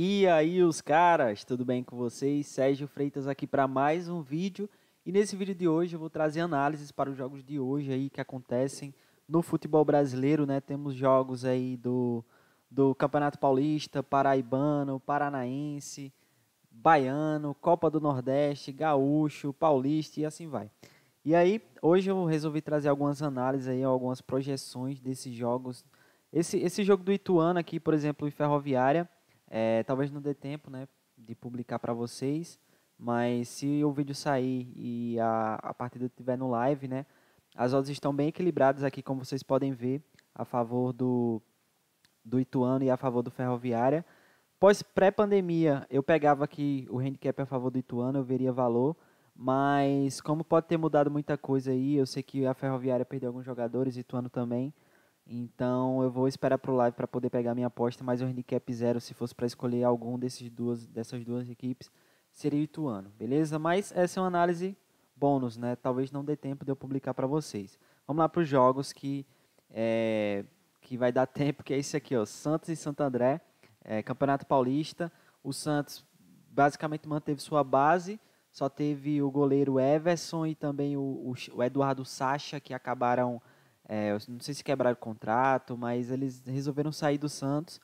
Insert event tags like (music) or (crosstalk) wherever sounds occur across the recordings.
E aí, os caras, tudo bem com vocês? Sérgio Freitas aqui para mais um vídeo. E nesse vídeo de hoje eu vou trazer análises para os jogos de hoje aí que acontecem no futebol brasileiro, né? Temos jogos aí do, do Campeonato Paulista, Paraibano, Paranaense, Baiano, Copa do Nordeste, Gaúcho, Paulista e assim vai. E aí, hoje eu resolvi trazer algumas análises aí, algumas projeções desses jogos. Esse, esse jogo do Ituano aqui, por exemplo, em Ferroviária, é, talvez não dê tempo né, de publicar para vocês, mas se o vídeo sair e a, a partida estiver no live, né, as odds estão bem equilibradas aqui, como vocês podem ver, a favor do, do Ituano e a favor do Ferroviária. Pós pré-pandemia, eu pegava aqui o handicap a favor do Ituano, eu veria valor, mas como pode ter mudado muita coisa aí, eu sei que a Ferroviária perdeu alguns jogadores, Ituano também, então eu vou esperar pro live para poder pegar minha aposta, mas o handicap zero, se fosse para escolher algum desses duas, dessas duas equipes, seria o Ituano, beleza? Mas essa é uma análise bônus, né? Talvez não dê tempo de eu publicar para vocês. Vamos lá para os jogos que é, que vai dar (laughs) tempo, que é esse aqui, ó, Santos e Santo André, é, Campeonato Paulista. O Santos basicamente manteve sua base, só teve o goleiro Everson e também o, o, o Eduardo Sacha que acabaram é, não sei se quebraram o contrato, mas eles resolveram sair do Santos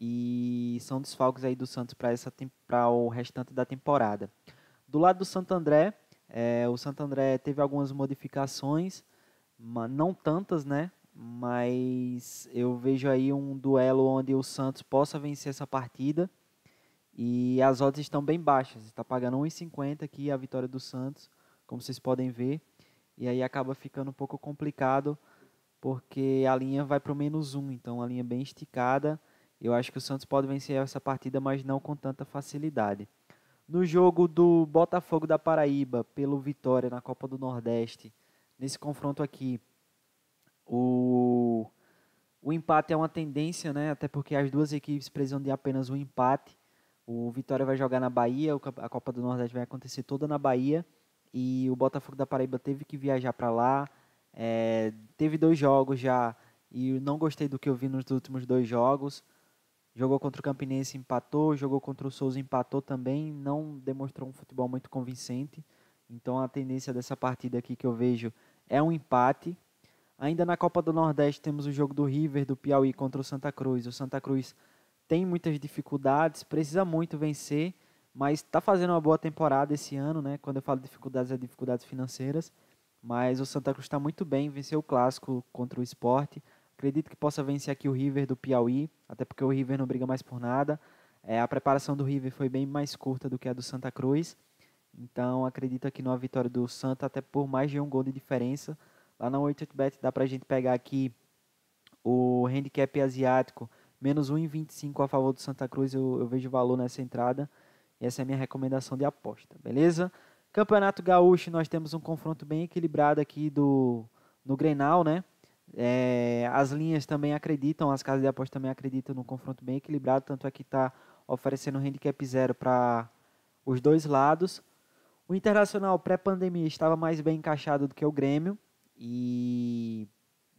e são desfalques aí do Santos para o restante da temporada. Do lado do Santo André, é, o Santo André teve algumas modificações, não tantas, né? Mas eu vejo aí um duelo onde o Santos possa vencer essa partida. E as odds estão bem baixas. Está pagando 1,50 aqui a vitória do Santos, como vocês podem ver. E aí acaba ficando um pouco complicado porque a linha vai para o menos um, então a linha bem esticada. Eu acho que o Santos pode vencer essa partida, mas não com tanta facilidade. No jogo do Botafogo da Paraíba, pelo Vitória na Copa do Nordeste, nesse confronto aqui, o, o empate é uma tendência, né? até porque as duas equipes precisam de apenas um empate. O Vitória vai jogar na Bahia, a Copa do Nordeste vai acontecer toda na Bahia, e o Botafogo da Paraíba teve que viajar para lá, é, teve dois jogos já e não gostei do que eu vi nos últimos dois jogos. Jogou contra o Campinense, empatou. Jogou contra o Souza, empatou também. Não demonstrou um futebol muito convincente. Então a tendência dessa partida aqui que eu vejo é um empate. Ainda na Copa do Nordeste temos o jogo do River do Piauí contra o Santa Cruz. O Santa Cruz tem muitas dificuldades, precisa muito vencer, mas está fazendo uma boa temporada esse ano, né? Quando eu falo dificuldades, é dificuldades financeiras mas o Santa Cruz está muito bem, venceu o clássico contra o esporte. Acredito que possa vencer aqui o River do Piauí, até porque o River não briga mais por nada. É, a preparação do River foi bem mais curta do que a do Santa Cruz, então acredito aqui numa vitória do Santa, até por mais de um gol de diferença. Lá na 88bet dá para a gente pegar aqui o handicap asiático, menos 1,25 a favor do Santa Cruz, eu, eu vejo valor nessa entrada. E essa é a minha recomendação de aposta, beleza? Campeonato Gaúcho, nós temos um confronto bem equilibrado aqui do, no Grenal, né? É, as linhas também acreditam, as casas de aposta também acreditam num confronto bem equilibrado, tanto é que está oferecendo um handicap zero para os dois lados. O Internacional pré-pandemia estava mais bem encaixado do que o Grêmio e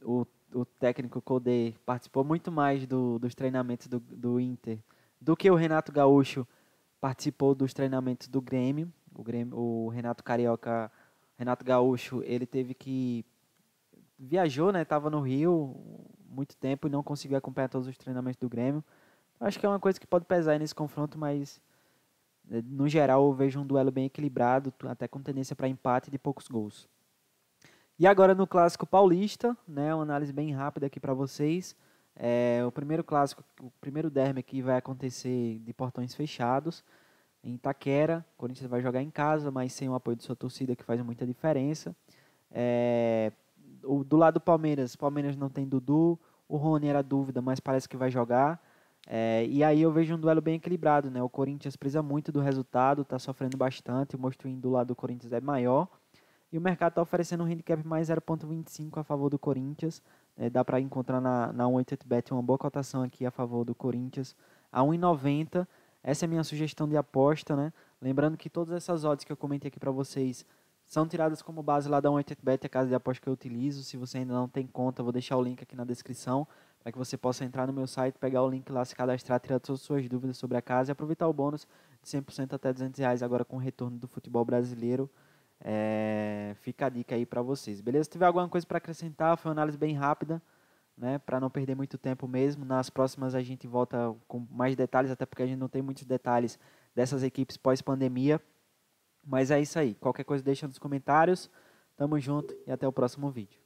o, o técnico Codê participou muito mais do, dos treinamentos do, do Inter do que o Renato Gaúcho participou dos treinamentos do Grêmio. O, Grêmio, o Renato Carioca, Renato Gaúcho, ele teve que viajou, né? estava no Rio muito tempo e não conseguiu acompanhar todos os treinamentos do Grêmio. Então, acho que é uma coisa que pode pesar nesse confronto, mas é, no geral eu vejo um duelo bem equilibrado, até com tendência para empate de poucos gols. E agora no clássico paulista, né? Uma análise bem rápida aqui para vocês. É, o primeiro clássico, o primeiro derby que vai acontecer de portões fechados em Itaquera. O Corinthians vai jogar em casa, mas sem o apoio de sua torcida, que faz muita diferença. É, o, do lado do Palmeiras, Palmeiras não tem Dudu. O Rony era dúvida, mas parece que vai jogar. É, e aí eu vejo um duelo bem equilibrado, né? O Corinthians precisa muito do resultado, está sofrendo bastante, o mostro do lado do Corinthians é maior. E o mercado está oferecendo um handicap mais 0,25 a favor do Corinthians. É, dá para encontrar na, na 188bet uma boa cotação aqui a favor do Corinthians a 1,90. Essa é a minha sugestão de aposta, né? Lembrando que todas essas odds que eu comentei aqui para vocês são tiradas como base lá da 188 a casa de aposta que eu utilizo. Se você ainda não tem conta, vou deixar o link aqui na descrição para que você possa entrar no meu site, pegar o link lá, se cadastrar, tirar todas as suas dúvidas sobre a casa e aproveitar o bônus de 100% até 200 reais agora com o retorno do futebol brasileiro. É... fica a dica aí para vocês, beleza? Se tiver alguma coisa para acrescentar, foi uma análise bem rápida né? Para não perder muito tempo mesmo. Nas próximas a gente volta com mais detalhes, até porque a gente não tem muitos detalhes dessas equipes pós-pandemia. Mas é isso aí. Qualquer coisa deixa nos comentários. Tamo junto e até o próximo vídeo.